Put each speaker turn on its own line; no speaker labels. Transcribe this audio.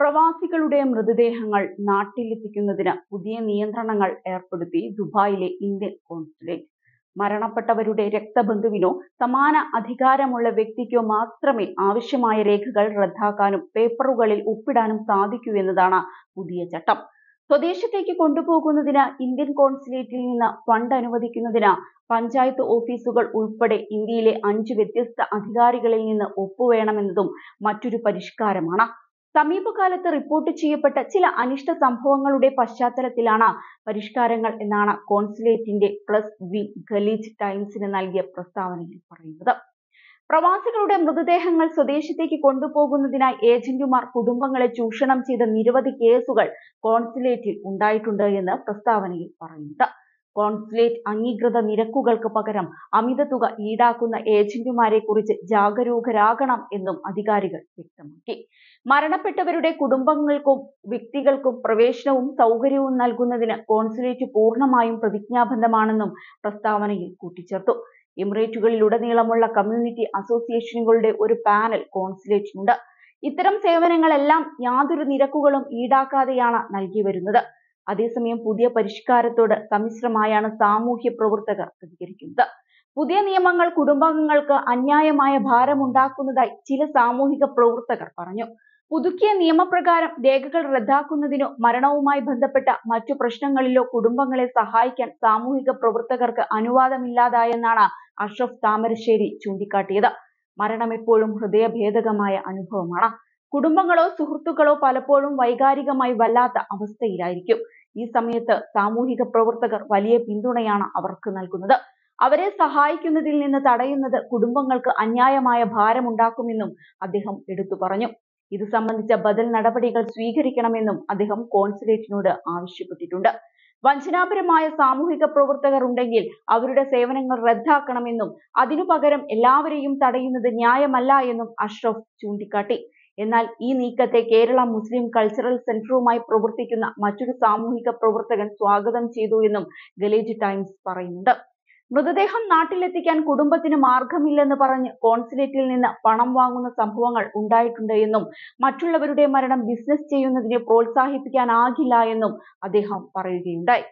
പ്രവാസികളുടെ മൃതദേഹങ്ങൾ നാട്ടിലെത്തിക്കുന്നതിന് പുതിയ നിയന്ത്രണങ്ങൾ ഏർപ്പെടുത്തി ദുബായിലെ ഇന്ത്യൻ കോൺസുലേറ്റ് മരണപ്പെട്ടവരുടെ രക്തബന്ധുവിനോ സമാന അധികാരമുള്ള വ്യക്തിക്കോ മാത്രമേ ആവശ്യമായ രേഖകൾ റദ്ദാക്കാനും പേപ്പറുകളിൽ ഒപ്പിടാനും സാധിക്കൂ എന്നതാണ് പുതിയ ചട്ടം സ്വദേശത്തേക്ക് കൊണ്ടുപോകുന്നതിന് ഇന്ത്യൻ കോൺസുലേറ്റിൽ നിന്ന് ഫണ്ട് അനുവദിക്കുന്നതിന് പഞ്ചായത്ത് ഓഫീസുകൾ ഉൾപ്പെടെ ഇന്ത്യയിലെ അഞ്ച് വ്യത്യസ്ത അധികാരികളിൽ നിന്ന് ഒപ്പുവേണമെന്നതും മറ്റൊരു പരിഷ്കാരമാണ് സമീപകാലത്ത് റിപ്പോർട്ട് ചെയ്യപ്പെട്ട ചില അനിഷ്ട സംഭവങ്ങളുടെ പശ്ചാത്തലത്തിലാണ് പരിഷ്കാരങ്ങൾ എന്നാണ് കോൺസുലേറ്റിന്റെ പ്ലസ് വി ഖലീജ് ടൈംസിന് നൽകിയ പ്രസ്താവനയിൽ പറയുന്നത് പ്രവാസികളുടെ മൃതദേഹങ്ങൾ സ്വദേശത്തേക്ക് കൊണ്ടുപോകുന്നതിനായി ഏജന്റുമാർ കുടുംബങ്ങളെ ചൂഷണം ചെയ്ത നിരവധി കേസുകൾ കോൺസുലേറ്റിൽ ഉണ്ടായിട്ടുണ്ട് എന്ന് പ്രസ്താവനയിൽ പറയുന്നുണ്ട് കോൺഫ്ലേറ്റ് അംഗീകൃത നിരക്കുകൾക്ക് പകരം അമിത തുക ഈടാക്കുന്ന ഏജന്റുമാരെ കുറിച്ച് ജാഗരൂകരാകണം എന്നും അധികാരികൾ വ്യക്തമാക്കി മരണപ്പെട്ടവരുടെ കുടുംബങ്ങൾക്കും വ്യക്തികൾക്കും പ്രവേശനവും സൗകര്യവും നൽകുന്നതിന് കോൺസുലേറ്റ് പൂർണ്ണമായും പ്രതിജ്ഞാബദ്ധമാണെന്നും പ്രസ്താവനയിൽ കൂട്ടിച്ചേർത്തു എമിറേറ്റുകളിലുടനീളമുള്ള കമ്മ്യൂണിറ്റി അസോസിയേഷനുകളുടെ ഒരു പാനൽ കോൺസുലേറ്റിനുണ്ട് ഇത്തരം സേവനങ്ങളെല്ലാം യാതൊരു നിരക്കുകളും ഈടാക്കാതെയാണ് നൽകി വരുന്നത് അതേസമയം പുതിയ പരിഷ്കാരത്തോട് സമ്മിശ്രമായാണ് സാമൂഹ്യ പ്രവർത്തകർ പ്രതികരിക്കുന്നത് പുതിയ നിയമങ്ങൾ കുടുംബാംഗങ്ങൾക്ക് അന്യായമായ ഭാരമുണ്ടാക്കുന്നതായി ചില സാമൂഹിക പ്രവർത്തകർ പറഞ്ഞു പുതുക്കിയ നിയമപ്രകാരം രേഖകൾ റദ്ദാക്കുന്നതിനോ മരണവുമായി ബന്ധപ്പെട്ട മറ്റു പ്രശ്നങ്ങളിലോ കുടുംബങ്ങളെ സഹായിക്കാൻ സാമൂഹിക പ്രവർത്തകർക്ക് അനുവാദമില്ലാതായെന്നാണ് അഷ്റഫ് താമരശ്ശേരി ചൂണ്ടിക്കാട്ടിയത് മരണം എപ്പോഴും ഹൃദയഭേദകമായ അനുഭവമാണ് കുടുംബങ്ങളോ സുഹൃത്തുക്കളോ പലപ്പോഴും വൈകാരികമായി വല്ലാത്ത അവസ്ഥയിലായിരിക്കും ഈ സമയത്ത് സാമൂഹിക പ്രവർത്തകർ വലിയ പിന്തുണയാണ് അവർക്ക് നൽകുന്നത് അവരെ സഹായിക്കുന്നതിൽ നിന്ന് തടയുന്നത് കുടുംബങ്ങൾക്ക് അന്യായമായ ഭാരമുണ്ടാക്കുമെന്നും അദ്ദേഹം എടുത്തു പറഞ്ഞു ഇത് സംബന്ധിച്ച ബദൽ നടപടികൾ സ്വീകരിക്കണമെന്നും അദ്ദേഹം കോൺസുലേറ്റിനോട് ആവശ്യപ്പെട്ടിട്ടുണ്ട് വഞ്ചനാപരമായ സാമൂഹിക പ്രവർത്തകർ ഉണ്ടെങ്കിൽ അവരുടെ സേവനങ്ങൾ റദ്ദാക്കണമെന്നും അതിനു പകരം എല്ലാവരെയും തടയുന്നത് ന്യായമല്ല എന്നും അഷ്റഫ് ചൂണ്ടിക്കാട്ടി എന്നാൽ ഈ നീക്കത്തെ കേരള മുസ്ലിം കൾച്ചറൽ സെന്ററുമായി പ്രവർത്തിക്കുന്ന മറ്റൊരു സാമൂഹിക പ്രവർത്തകൻ സ്വാഗതം ചെയ്തു എന്നും ഗലേജ് ടൈംസ് പറയുന്നുണ്ട് മൃതദേഹം നാട്ടിലെത്തിക്കാൻ കുടുംബത്തിന് മാർഗമില്ലെന്ന് പറഞ്ഞ് കോൺസുലേറ്റിൽ നിന്ന് പണം വാങ്ങുന്ന സംഭവങ്ങൾ ഉണ്ടായിട്ടുണ്ട് എന്നും മറ്റുള്ളവരുടെ മരണം ബിസിനസ് ചെയ്യുന്നതിനെ പ്രോത്സാഹിപ്പിക്കാനാകില്ല എന്നും അദ്ദേഹം പറയുകയുണ്ടായി